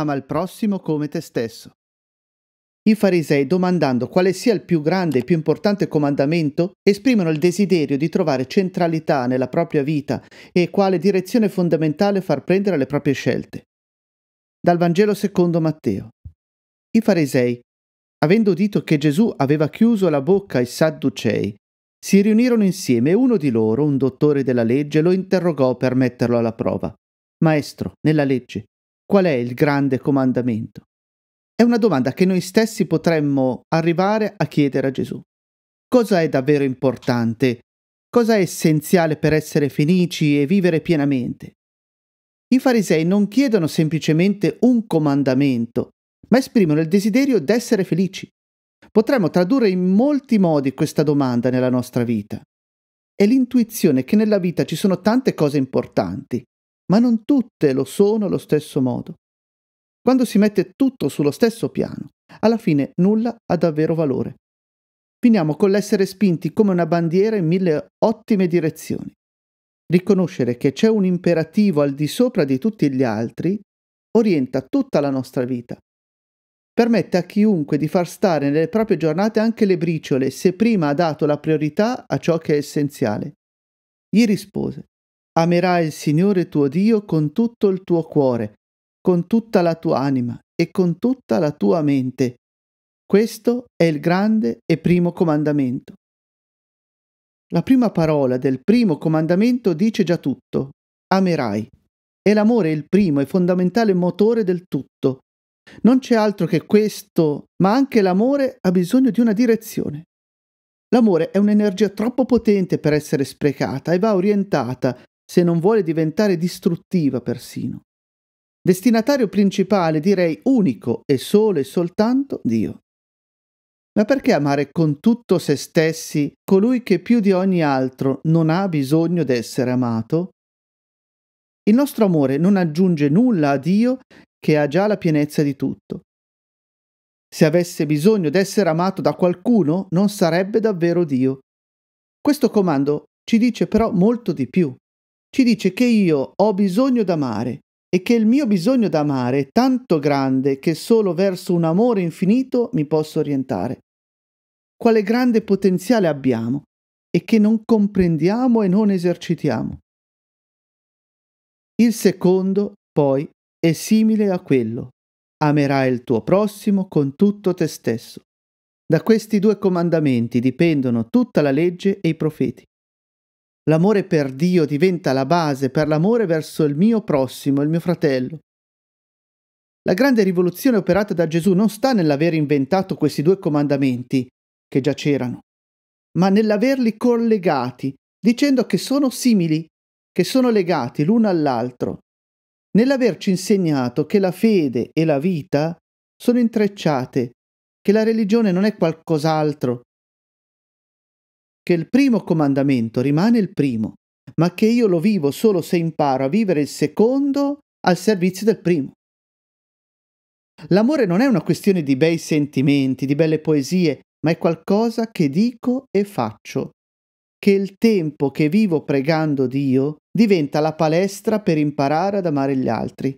ama il prossimo come te stesso. I farisei, domandando quale sia il più grande e più importante comandamento, esprimono il desiderio di trovare centralità nella propria vita e quale direzione fondamentale far prendere le proprie scelte. Dal Vangelo secondo Matteo. I farisei, avendo udito che Gesù aveva chiuso la bocca ai sadducei, si riunirono insieme e uno di loro, un dottore della legge, lo interrogò per metterlo alla prova. Maestro, nella legge, qual è il grande comandamento? È una domanda che noi stessi potremmo arrivare a chiedere a Gesù. Cosa è davvero importante? Cosa è essenziale per essere felici e vivere pienamente? I farisei non chiedono semplicemente un comandamento, ma esprimono il desiderio d'essere felici. Potremmo tradurre in molti modi questa domanda nella nostra vita. È l'intuizione che nella vita ci sono tante cose importanti, ma non tutte lo sono allo stesso modo. Quando si mette tutto sullo stesso piano, alla fine nulla ha davvero valore. Finiamo con l'essere spinti come una bandiera in mille ottime direzioni. Riconoscere che c'è un imperativo al di sopra di tutti gli altri orienta tutta la nostra vita. Permette a chiunque di far stare nelle proprie giornate anche le briciole se prima ha dato la priorità a ciò che è essenziale. Gli rispose, Amerai il Signore tuo Dio con tutto il tuo cuore, con tutta la tua anima e con tutta la tua mente. Questo è il grande e primo comandamento. La prima parola del primo comandamento dice già tutto. Amerai. È l'amore il primo e fondamentale motore del tutto. Non c'è altro che questo, ma anche l'amore ha bisogno di una direzione. L'amore è un'energia troppo potente per essere sprecata e va orientata se non vuole diventare distruttiva persino. Destinatario principale, direi unico e solo e soltanto Dio. Ma perché amare con tutto se stessi colui che più di ogni altro non ha bisogno d'essere amato? Il nostro amore non aggiunge nulla a Dio che ha già la pienezza di tutto. Se avesse bisogno d'essere amato da qualcuno, non sarebbe davvero Dio. Questo comando ci dice però molto di più ci dice che io ho bisogno d'amare e che il mio bisogno d'amare è tanto grande che solo verso un amore infinito mi posso orientare. Quale grande potenziale abbiamo e che non comprendiamo e non esercitiamo. Il secondo, poi, è simile a quello. Amerai il tuo prossimo con tutto te stesso. Da questi due comandamenti dipendono tutta la legge e i profeti. L'amore per Dio diventa la base per l'amore verso il mio prossimo, il mio fratello. La grande rivoluzione operata da Gesù non sta nell'aver inventato questi due comandamenti, che già c'erano, ma nell'averli collegati, dicendo che sono simili, che sono legati l'uno all'altro, nell'averci insegnato che la fede e la vita sono intrecciate, che la religione non è qualcos'altro, che il primo comandamento rimane il primo, ma che io lo vivo solo se imparo a vivere il secondo al servizio del primo. L'amore non è una questione di bei sentimenti, di belle poesie, ma è qualcosa che dico e faccio, che il tempo che vivo pregando Dio diventa la palestra per imparare ad amare gli altri,